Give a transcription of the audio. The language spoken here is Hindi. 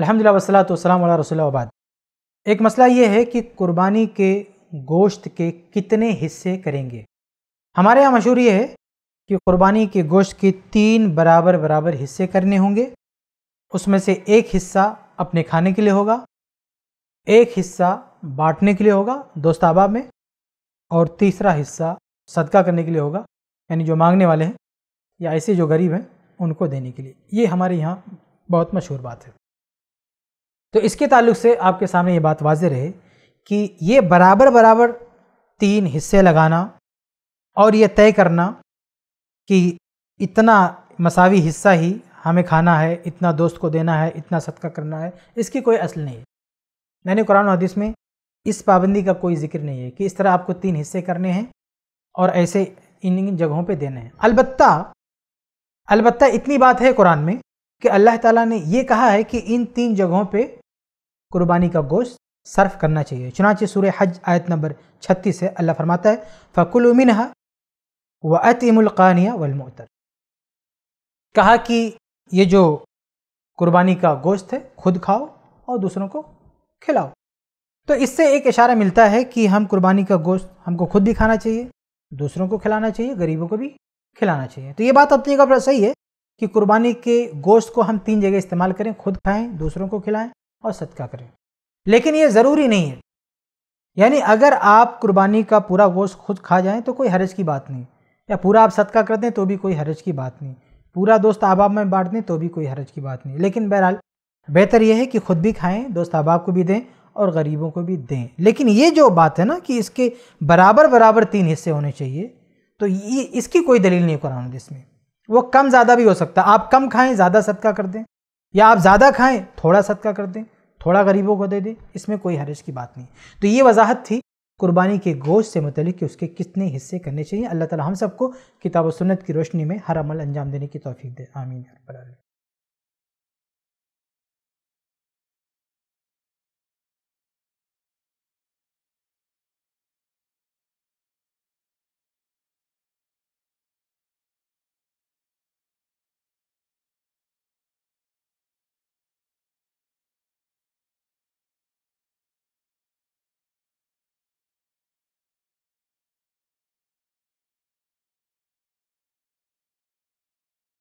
अल्हम्दुलिल्लाह तो सलाम वाला आबाद एक मसला ये है कि कुर्बानी के गोश्त के कितने हिस्से करेंगे हमारे यहाँ मशहूर ये है कि कुर्बानी के गोश्त के तीन बराबर बराबर हिस्से करने होंगे उसमें से एक हिस्सा अपने खाने के लिए होगा एक हिस्सा बांटने के लिए होगा दोस्त आबाब में और तीसरा हिस्सा सदका करने के लिए होगा यानी जो मांगने वाले हैं या ऐसे जो गरीब हैं उनको देने के लिए ये हमारे यहाँ बहुत मशहूर बात है तो इसके ताल्लुक से आपके सामने ये बात वाज रहे कि ये बराबर बराबर तीन हिस्से लगाना और ये तय करना कि इतना मसावी हिस्सा ही हमें खाना है इतना दोस्त को देना है इतना सदका करना है इसकी कोई असल नहीं है मैंने कुरान हदीस में इस पाबंदी का कोई जिक्र नहीं है कि इस तरह आपको तीन हिस्से करने हैं और ऐसे इन इन जगहों पे देने हैं अलबत् अलबत् इतनी बात है कुरान में कि अल्लाह ताला ने ये कहा है कि इन तीन जगहों पे कुर्बानी का गोश्त सर्फ करना चाहिए चुनाचे सूर्य हज आयत नंबर छत्तीस से अल्लाह फरमाता है फ़कुल मिनहा व अतमुल्कानिया वलमोतर कहा कि ये जो कुर्बानी का गोश्त है खुद खाओ और दूसरों को खिलाओ तो इससे एक इशारा मिलता है कि हम कुर्बानी का गोश्त हमको खुद भी खाना चाहिए दूसरों को खिलाना चाहिए गरीबों को भी खिलाना चाहिए तो ये बात अपनी जगह पर सही है कि कुर्बानी के गोश्त को हम तीन जगह इस्तेमाल करें खुद खाएं दूसरों को खिलाएं और सदका करें लेकिन ये ज़रूरी नहीं है यानी अगर आप कुर्बानी का पूरा गोश्त खुद खा जाएं तो कोई हरज की बात नहीं या पूरा आप सदका कर दें तो भी कोई हरज की बात नहीं पूरा दोस्त अहबाब में बांट दें तो भी कोई हरज की बात नहीं लेकिन बहरहाल बेहतर यह है कि खुद भी खाएं दोस्त अहबाब को भी दें और गरीबों को भी दें लेकिन ये जो बात है ना कि इसके बराबर बराबर तीन हिस्से होने चाहिए तो ये इसकी कोई दलील नहीं कुरान हदीस में वो कम ज़्यादा भी हो सकता है आप कम खाएं ज़्यादा सदका कर दें या आप ज़्यादा खाएं थोड़ा सदका कर दें थोड़ा गरीबों को दे दें इसमें कोई हरज की बात नहीं तो ये वजाहत थी कुर्बानी के गोश्त से मतलब कि उसके कितने हिस्से करने चाहिए अल्लाह ताला हम सबको किताब सुन्नत की रोशनी में हर अमल अंजाम देने की तोफ़ी दे आमीन